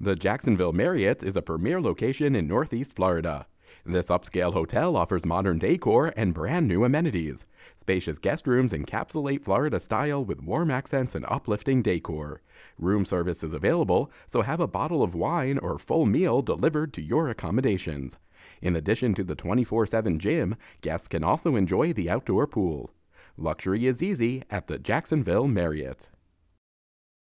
The Jacksonville Marriott is a premier location in Northeast Florida. This upscale hotel offers modern decor and brand new amenities. Spacious guest rooms encapsulate Florida style with warm accents and uplifting decor. Room service is available, so have a bottle of wine or full meal delivered to your accommodations. In addition to the 24 7 gym, guests can also enjoy the outdoor pool. Luxury is easy at the Jacksonville Marriott.